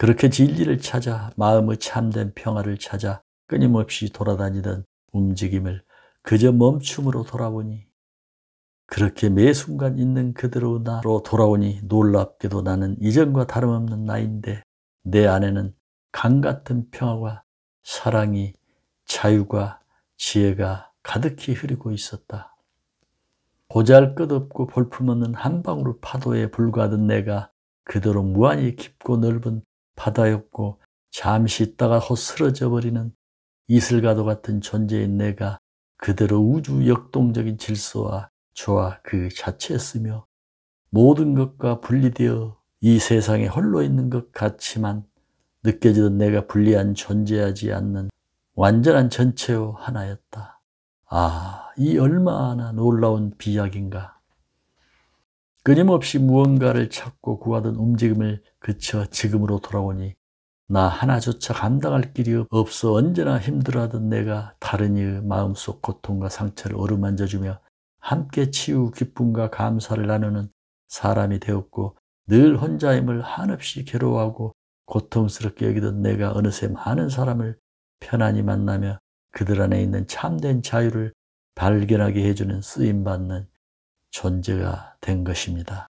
그렇게 진리를 찾아 마음의 참된 평화를 찾아 끊임없이 돌아다니던 움직임을 그저 멈춤으로 돌아보니 그렇게 매 순간 있는 그대로 나로 돌아오니 놀랍게도 나는 이전과 다름없는 나인데 내 안에는 강 같은 평화와 사랑이 자유가 지혜가 가득히 흐르고 있었다. 보잘 것 없고 볼품없는 한방울 파도에 불과하던 내가 그대로 무한히 깊고 넓은 바다였고 잠시 있다가 허스러져 버리는 이슬가도 같은 존재인 내가 그대로 우주 역동적인 질서와 조화 그 자체였으며 모든 것과 분리되어 이 세상에 홀로 있는 것 같지만 느껴지던 내가 분리한 존재하지 않는 완전한 전체요 하나였다. 아, 이 얼마나 놀라운 비약인가. 끊임없이 무언가를 찾고 구하던 움직임을 그쳐 지금으로 돌아오니 나 하나조차 감당할 길이 없어 언제나 힘들어하던 내가 다른 이의 마음속 고통과 상처를 어루만져주며 함께 치유 기쁨과 감사를 나누는 사람이 되었고 늘 혼자임을 한없이 괴로워하고 고통스럽게 여기던 내가 어느새 많은 사람을 편안히 만나며 그들 안에 있는 참된 자유를 발견하게 해주는 쓰임받는 존재가 된 것입니다.